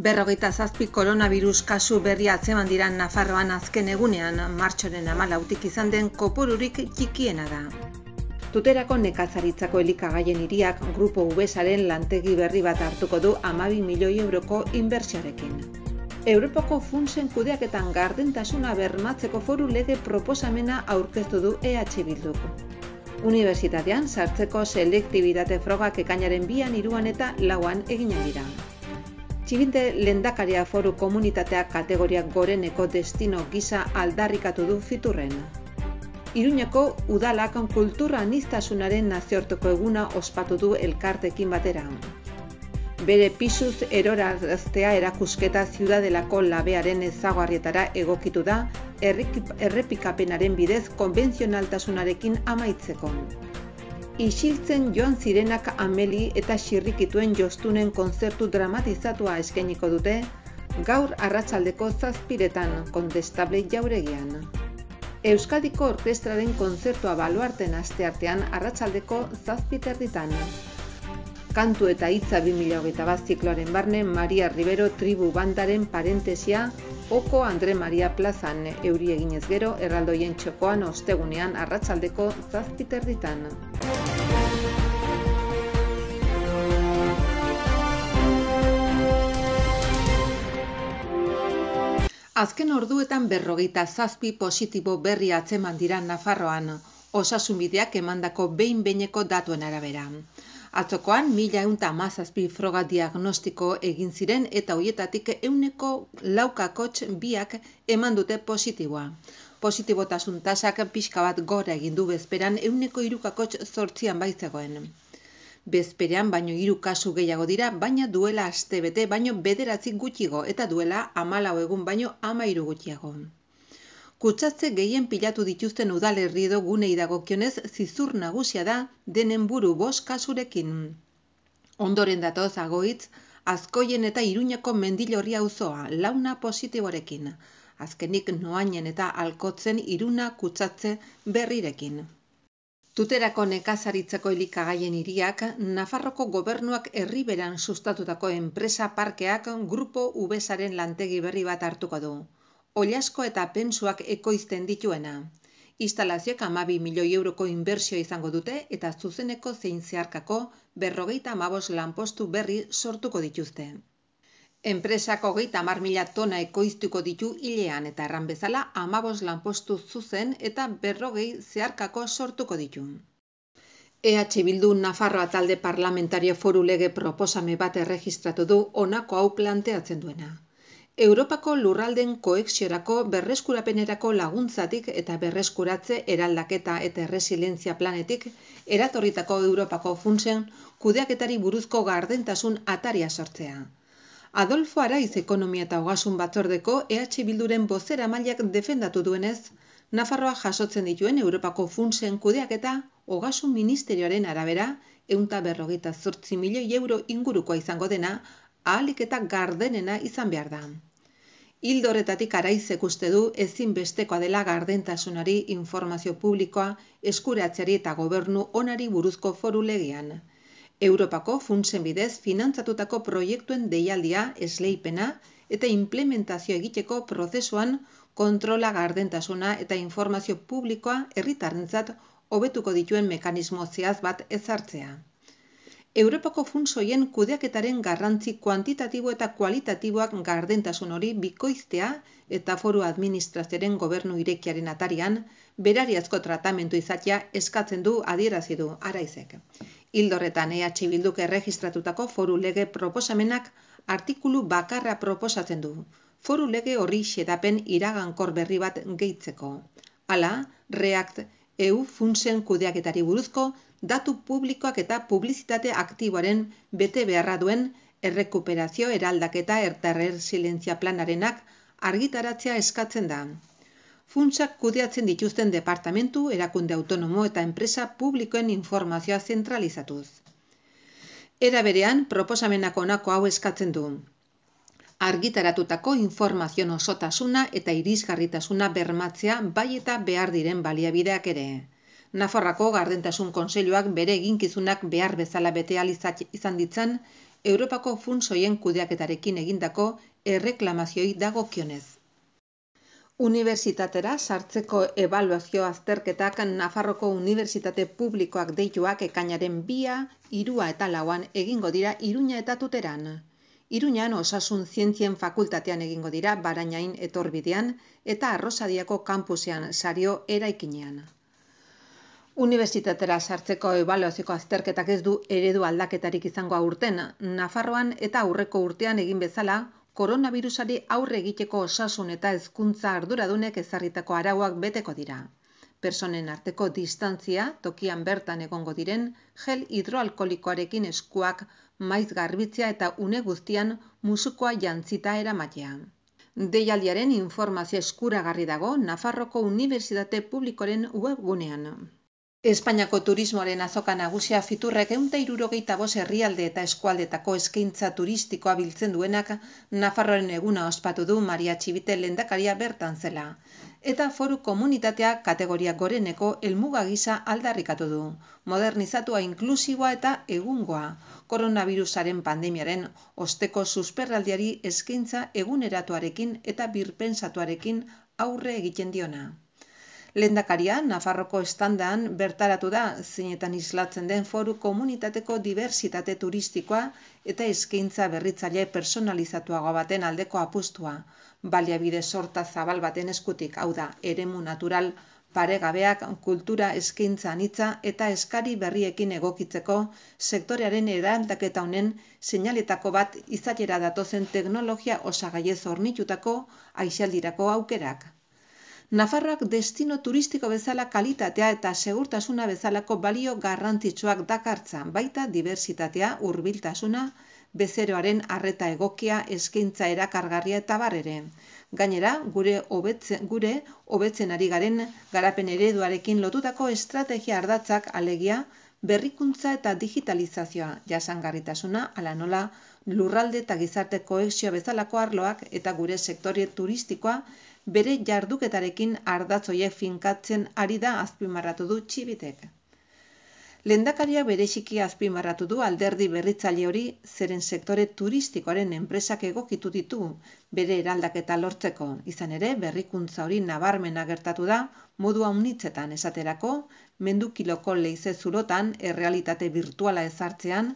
Berrogeita zazpi koronavirus kasu berri atzeman dira Nafarroan azken egunean martxoren amalautik izan den kopururik txikiena da. Tuterako nekazaritzako elikagaien hiriak Grupo Ubesaren lantegi berri bat hartuko du amabi milioi euroko inbertsiarekin. Europako funtsen kudeaketan gardentasuna bermatzeko foru lege proposamena aurkeztu du EH Bilduko. Unibertsitatean sartzeko selektibitate frogak ekainaren bian iruan eta lauan egin dira. Txibinde lendakaria foru komunitatea kategoriak goreneko destino gisa aldarrikatu du fiturren. Iruñeko udalak kultura niztasunaren naziortuko eguna ospatu du elkartekin batera. Bere pisuz erorazztea erakusketa ziudadelako labearen ezagarrietara egokitu da, errepikapenaren bidez konbenzionaltasunarekin amaitzeko isiltzen joan zirenak ameli eta xirrikituen jostunen konzertu dramatizatua eskainiko dute, gaur arratsaldeko zazpiretan kontestable jauregian. Euskadiko orkestraren den konzertua baluarten artean arratsaldeko zazpiterritan. Kantu eta hitza 2008 hogeita barne Maria Rivero tribu bandaren parentesia Oko Andre Maria plazan euri eginez gero erraldoien txokoan ostegunean arratsaldeko zazpiterritan. Azken orduetan berrogeita zazpi positibo berri atzeman dira Nafarroan, osasunbideak emandako behin-beineko datuen arabera. Atzokoan, mila eunta mazazpi froga diagnostiko egin ziren eta hoietatik euneko laukakotx biak eman dute positiboa. Positibotasun tasak pixka bat gora egin du bezperan euneko irukakotx zortzian baizegoen. Bezperan baino hiru kasu gehiago dira, baina duela astebete baino bederatzi gutxigo eta duela amalau egun baino amairu gutxiago. Kutsatze gehien pilatu dituzten udalerri edo gunei dagokionez zizur nagusia da denen buru bos kasurekin. Ondoren datoz agoitz, azkoien eta iruñako mendilorri auzoa, launa positiborekin. Azkenik noainen eta alkotzen iruna kutsatze berrirekin. Tuterako nekazaritzako elikagaien hiriak, Nafarroko gobernuak herriberan sustatutako enpresa parkeak grupo ubesaren lantegi berri bat hartuko du. Oliasko eta pensuak ekoizten dituena. Instalazioek amabi milioi euroko inbersio izango dute eta zuzeneko zein zeharkako berrogeita amabos lanpostu berri sortuko dituzte. Enpresako geita hamar mila tona ekoiztuko ditu hilean eta erran bezala hamaboz lanpostu zuzen eta berrogei zeharkako sortuko ditu. EH Bildu Nafarroa talde parlamentario forulege lege proposame bat erregistratu du honako hau planteatzen duena. Europako lurralden koeksiorako berreskurapenerako laguntzatik eta berreskuratze eraldaketa eta resilientzia planetik eratorritako Europako funtsen kudeaketari buruzko gardentasun ataria sortzea. Adolfo Araiz Ekonomia eta Ogasun Batzordeko EH Bilduren bozera mailak defendatu duenez, Nafarroa jasotzen dituen Europako Funtsen kudeak eta Ogasun Ministerioaren arabera, eunta berrogeita zortzi milioi euro ingurukoa izango dena, ahalik eta gardenena izan behar da. Hildoretatik Araiz araizek uste du ezin bestekoa dela gardentasunari informazio publikoa eskuratzeari eta gobernu onari buruzko foru legean. Europako funtzen bidez finantzatutako proiektuen deialdia esleipena eta implementazio egiteko prozesuan kontrola gardentasuna eta informazio publikoa herritarrentzat hobetuko dituen mekanismo zehaz bat ezartzea. Europako funtsoien kudeaketaren garrantzi kuantitatibo eta kualitatiboak gardentasun hori bikoiztea eta foru administrazioaren gobernu irekiaren atarian, berariazko tratamentu izatea eskatzen du adierazidu araizek. Ildorretan EH Bilduk erregistratutako foru lege proposamenak artikulu bakarra proposatzen du, foru lege horri xedapen iragankor berri bat gehitzeko. Hala, React EU funtsen kudeaketari buruzko datu publikoak eta publizitate aktiboaren bete beharra duen errekuperazio eraldaketa ertarrer silentzia planarenak argitaratzea eskatzen da funtsak kudeatzen dituzten departamentu, erakunde autonomo eta enpresa publikoen informazioa zentralizatuz. Era berean, proposamenak onako hau eskatzen du. Argitaratutako informazio osotasuna eta irizgarritasuna bermatzea bai eta behar diren baliabideak ere. Nafarrako Gardentasun Kontseiluak bere eginkizunak behar bezala bete izan ditzan, Europako funtsoien kudeaketarekin egindako erreklamazioi dagokionez. Unibertsitatera sartzeko ebaluazio azterketak Nafarroko Unibertsitate Publikoak deituak ekainaren bia, irua eta lauan egingo dira iruña eta tuteran. Iruñan osasun zientzien fakultatean egingo dira barainain etorbidean eta arrosadiako kampusean sario eraikinean. Unibertsitatera sartzeko ebaluazioko azterketak ez du eredu aldaketarik izango aurten, Nafarroan eta aurreko urtean egin bezala, koronavirusari aurre egiteko osasun eta hezkuntza arduradunek ezarritako arauak beteko dira. Personen arteko distantzia, tokian bertan egongo diren, gel hidroalkolikoarekin eskuak maiz garbitzia eta une guztian musukoa jantzita era matean. Deialdiaren informazio eskuragarri dago Nafarroko Unibertsitate Publikoren webgunean. Espainiako turismoaren azoka nagusia fiturrek egun irurogeita herrialde eta eskualdetako eskaintza turistikoa biltzen duenak Nafarroaren eguna ospatu du Maria Txibite lendakaria bertan zela. Eta foru komunitatea kategoria goreneko helmuga gisa aldarrikatu du. Modernizatua inklusiboa eta egungoa. Koronavirusaren pandemiaren osteko susperraldiari eskaintza eguneratuarekin eta birpensatuarekin aurre egiten diona. Lendakaria Nafarroko estandean bertaratu da zinetan islatzen den foru komunitateko diversitate turistikoa eta eskaintza berritzaile personalizatuago baten aldeko apustua. Baliabide sorta zabal baten eskutik, hau da, eremu natural paregabeak kultura eskaintza anitza eta eskari berriekin egokitzeko sektorearen eraldaketa honen seinaletako bat izatera datozen teknologia osagaiez hornitutako aixaldirako aukerak. Nafarroak destino turistiko bezala kalitatea eta segurtasuna bezalako balio garrantzitsuak dakartzan, baita diversitatea, hurbiltasuna, bezeroaren arreta egokia, eskaintza erakargarria eta barrere. Gainera, gure hobetzen gure hobetzen ari garen garapen ereduarekin lotutako estrategia ardatzak alegia berrikuntza eta digitalizazioa jasangarritasuna ala nola lurralde eta gizarte koesio bezalako arloak eta gure sektore turistikoa bere jarduketarekin ardatzoiek finkatzen ari da azpimarratu du txibitek. Lendakaria bere azpimarratu du alderdi berritzaile hori zeren sektore turistikoaren enpresak egokitu ditu bere eraldaketa lortzeko, izan ere berrikuntza hori nabarmen agertatu da modua unitzetan esaterako, mendukiloko leize zurotan errealitate virtuala ezartzean,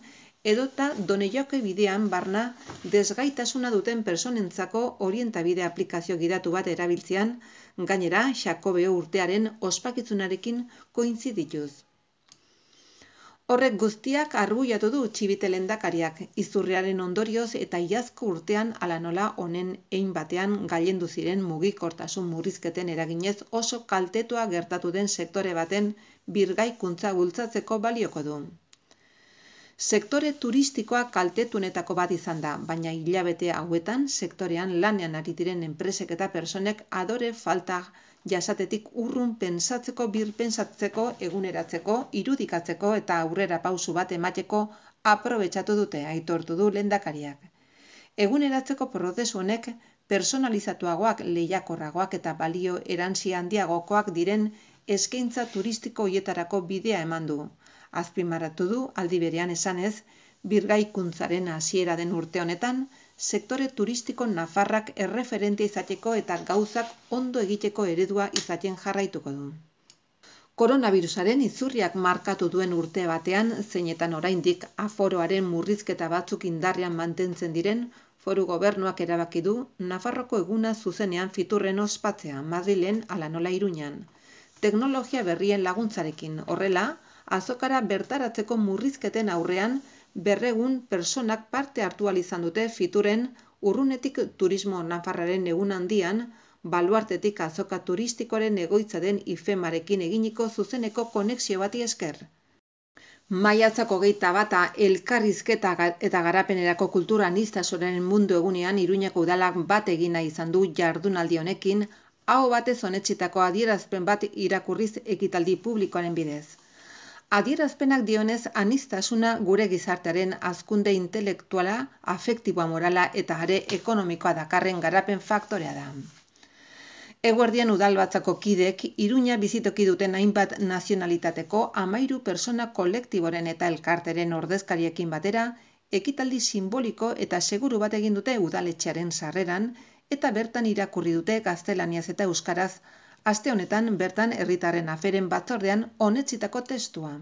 edota donejoke bidean barna desgaitasuna duten personentzako orientabide aplikazio gidatu bat erabiltzean, gainera, xakobeo urtearen ospakitzunarekin koinzidituz. Horrek guztiak arbuiatu du txibite lendakariak, izurriaren ondorioz eta iazko urtean nola honen egin batean galendu ziren mugikortasun murrizketen eraginez oso kaltetua gertatu den sektore baten birgaikuntza bultzatzeko balioko du. Sektore turistikoa kaltetunetako bat izan da, baina hilabete hauetan sektorean lanean ari diren enpresek eta personek adore falta jasatetik urrun pensatzeko, birpensatzeko, eguneratzeko, irudikatzeko eta aurrera pausu bat emateko aprobetsatu dute aitortu du lehendakariak. Eguneratzeko prozesu honek personalizatuagoak, lehiakorragoak eta balio erantsi handiagokoak diren eskaintza turistiko hietarako bidea eman du azpimarratu du aldi berean esanez birgaikuntzaren hasiera den urte honetan sektore turistiko nafarrak erreferente izateko eta gauzak ondo egiteko eredua izaten jarraituko du. Koronavirusaren izurriak markatu duen urte batean, zeinetan oraindik aforoaren murrizketa batzuk indarrean mantentzen diren, foru gobernuak erabaki du Nafarroko eguna zuzenean fiturren ospatzea, Madrilen ala nola Iruinan. Teknologia berrien laguntzarekin, horrela, azokara bertaratzeko murrizketen aurrean, berregun personak parte hartu izan dute fituren urrunetik turismo nafarraren egun handian, baluartetik azoka turistikoren egoitza den ifemarekin eginiko zuzeneko konexio bati esker. Maiatzako geita bata elkarrizketa eta garapenerako kultura niztasoren mundu egunean iruñako udalak bat egina izan du jardunaldi honekin, hau batez honetxitako adierazpen bat irakurriz ekitaldi publikoaren bidez. Adierazpenak dionez anistasuna gure gizartearen azkunde intelektuala, afektiboa morala eta are ekonomikoa dakarren garapen faktorea da. Eguardian udalbatzako kidek, iruña bizitoki duten hainbat nazionalitateko amairu persona kolektiboren eta elkarteren ordezkariekin batera, ekitaldi simboliko eta seguru bat egin dute udaletxearen sarreran, eta bertan irakurri dute gaztelaniaz eta euskaraz, aste honetan bertan herritarren aferen batzordean onetzitako testua.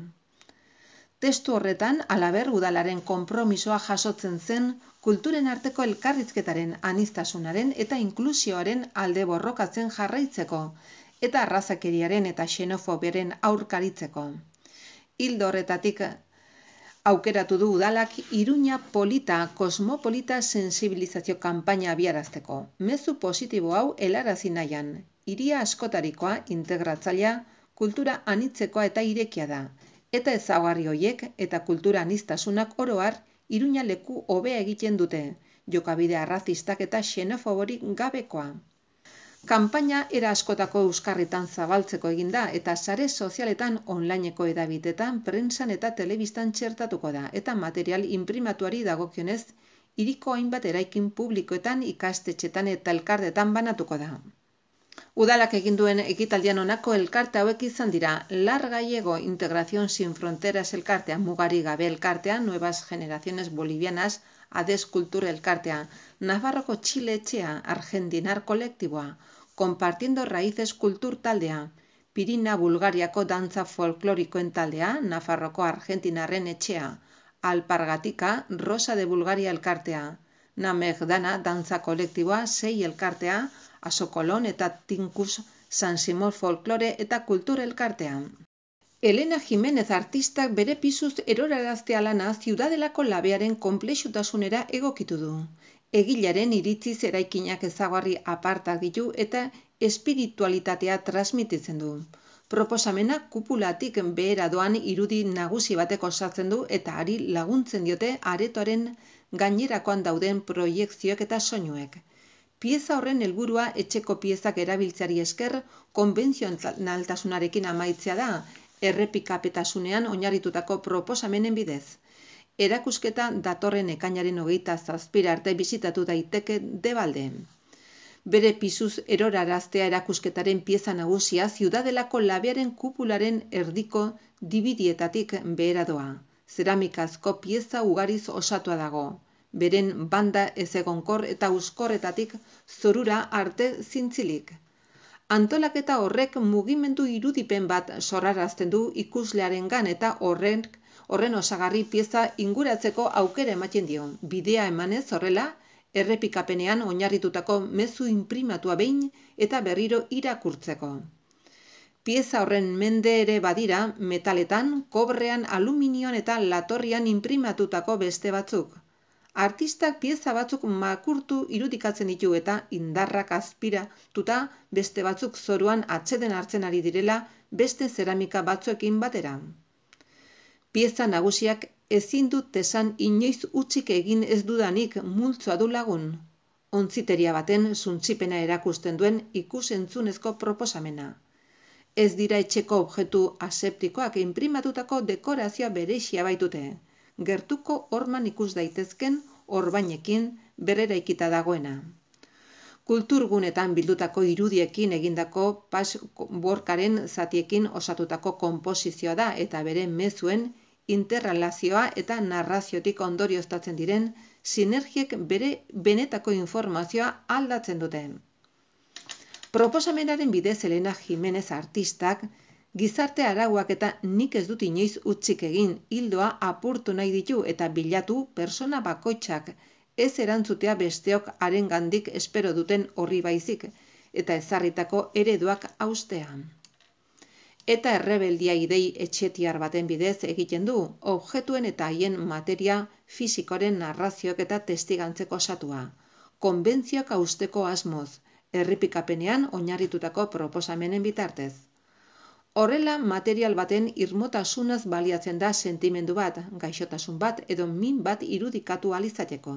Testu horretan, alaber udalaren konpromisoa jasotzen zen, kulturen arteko elkarrizketaren anistasunaren eta inklusioaren alde borrokatzen jarraitzeko, eta arrazakeriaren eta xenofoberen aurkaritzeko. Hildo horretatik aukeratu du udalak iruña polita, kosmopolita sensibilizazio kampaina abiarazteko. Mezu positibo hau helarazi Hiria askotarikoa, integratzailea, kultura anitzekoa eta irekia da, eta ezaugarri hoiek eta kultura anistasunak oroar iruña leku hobea egiten dute, jokabide arrazistak eta xenofoborik gabekoa. Kanpaina era askotako euskarritan zabaltzeko egin da eta sare sozialetan onlineko edabitetan, prentsan eta telebistan txertatuko da eta material imprimatuari dagokionez, iriko hainbat eraikin publikoetan, ikastetxetan eta elkardetan banatuko da. Udalak egin duen ekitaldian honako elkarte hauek izan dira, Lar Gallego Integración Sin Fronteras elkartea, Mugari Gabe elkartea, Nuevas Generaciones Bolivianas, Ades elkartea, Nafarroko Txile Etxea, Argentinar Kolektiboa, Compartiendo Raíces Kultur taldea, Pirina Bulgariako Dantza Folklorikoen taldea, Nafarroko Argentinarren Etxea, Alpargatika Rosa de Bulgaria elkartea, Namegdana Dantza Kolektiboa, Sei elkartea, Asokolon eta Tinkus San Simón Folklore eta Kultur Elkartean. Elena Jimenez artistak bere pizuz eroraraztea lana ziudadelako labearen konplexutasunera egokitu du. Egilaren iritzi eraikinak ezaguarri apartak ditu eta espiritualitatea transmititzen du. Proposamena kupulatik behera doan irudi nagusi bateko osatzen du eta ari laguntzen diote aretoaren gainerakoan dauden proiektzioek eta soinuek. Pieza horren helburua etxeko piezak erabiltzeari esker konbentzionaltasunarekin amaitzea da, errepikapetasunean oinarritutako proposamenen bidez. Erakusketa datorren ekainaren hogeita zazpira arte bizitatu daiteke debalde. Bere pisuz eroraraztea erakusketaren pieza nagusia ziudadelako labiaren kupularen erdiko dibidietatik behera doa. Zeramikazko pieza ugariz osatua dago beren banda ezegonkor eta uskorretatik zorura arte zintzilik. Antolaketa horrek mugimendu irudipen bat sorrarazten du ikuslearen gan eta horren horren osagarri pieza inguratzeko aukera ematen dio. Bidea emanez horrela, errepikapenean oinarritutako mezu imprimatua behin eta berriro irakurtzeko. Pieza horren mende ere badira metaletan, kobrean, aluminion eta latorrian imprimatutako beste batzuk artistak pieza batzuk makurtu irudikatzen ditu eta indarrak azpira, tuta beste batzuk zoruan atxeden hartzen ari direla beste zeramika batzuekin batera. Pieza nagusiak ezin dut tesan inoiz utzik egin ez dudanik multzoa du lagun. Ontziteria baten suntzipena erakusten duen ikusentzunezko proposamena. Ez dira etxeko objektu aseptikoak inprimatutako dekorazioa bereixia baitute gertuko horman ikus daitezken orbainekin berera ikita dagoena. Kulturgunetan bildutako irudiekin egindako pasborkaren zatiekin osatutako kompozizioa da eta bere mezuen interrelazioa eta narraziotik ondorioztatzen diren sinergiek bere benetako informazioa aldatzen duten. Proposamenaren bidez Elena Jimenez artistak Gizarte arauak eta nik ez dut inoiz utzik egin, hildoa apurtu nahi ditu eta bilatu persona bakoitzak, ez erantzutea besteok arengandik espero duten horri baizik eta ezarritako ereduak austean. Eta errebeldia idei etxetiar baten bidez egiten du, objetuen eta haien materia fisikoren narrazioak eta testigantzeko satua. Konbentziak austeko asmoz, errepikapenean oinarritutako proposamenen bitartez. Horrela, material baten irmotasunaz baliatzen da sentimendu bat, gaixotasun bat edo min bat irudikatu alizateko.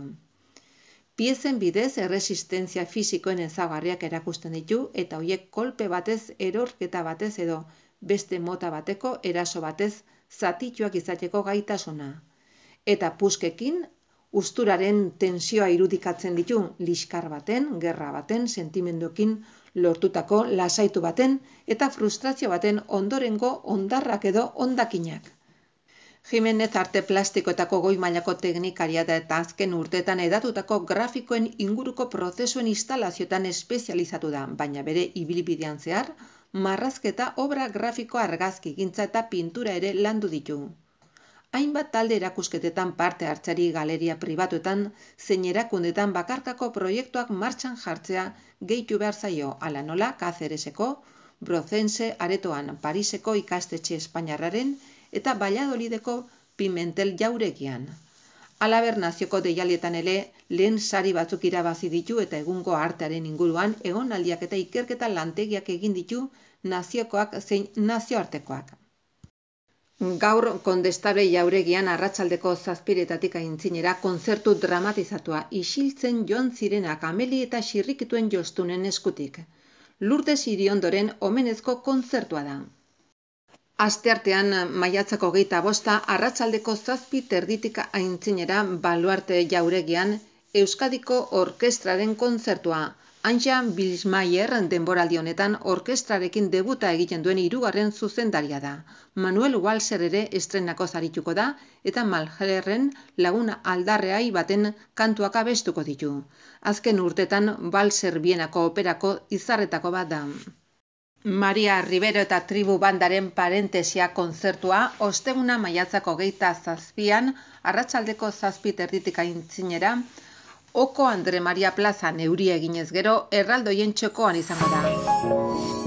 Piezen bidez erresistentzia fisikoen ezagarriak erakusten ditu eta hoiek kolpe batez erorketa batez edo beste mota bateko eraso batez zatituak izateko gaitasuna. Eta puskekin usturaren tensioa irudikatzen ditu liskar baten, gerra baten, sentimenduekin lortutako lasaitu baten eta frustrazio baten ondorengo ondarrak edo ondakinak. Jimenez arte plastikoetako goi mailako teknikaria da eta azken urtetan edatutako grafikoen inguruko prozesuen instalazioetan espezializatu da, baina bere ibilbidean zehar marrazketa obra grafikoa argazki gintza eta pintura ere landu ditu hainbat talde erakusketetan parte hartzari galeria pribatuetan zein erakundetan bakarkako proiektuak martxan jartzea gehitu behar zaio ala nola kazereseko, brozense aretoan Pariseko ikastetxe Espainiarraren eta Valladolideko Pimentel jauregian. Alaber nazioko deialetan ere lehen sari batzuk irabazi ditu eta egungo artearen inguruan egonaldiak eta ikerketa lantegiak egin ditu naziokoak zein nazioartekoak. Gaur kondestable jauregian arratsaldeko zazpiretatik aintzinera konzertu dramatizatua isiltzen joan zirenak ameli eta xirrikituen jostunen eskutik. Lurde ondoren omenezko konzertua da. Aste artean maiatzako geita bosta arratsaldeko zazpi terditik aintzinera baluarte jauregian Euskadiko Orkestraren konzertua. Anjan Bilsmaier denboraldi honetan orkestrarekin debuta egiten duen hirugarren zuzendaria da. Manuel Walser ere estrenako zarituko da eta Malherren laguna aldarreai baten kantuak abestuko ditu. Azken urtetan Walser bienako operako izarretako bat da. Maria Rivero eta Tribu Bandaren parentesia konzertua osteguna maiatzako geita zazpian, arratsaldeko zazpiterditika intzinera, Oko Andre Maria Plaza neuria eginez gero, erraldoien txokoan izango da.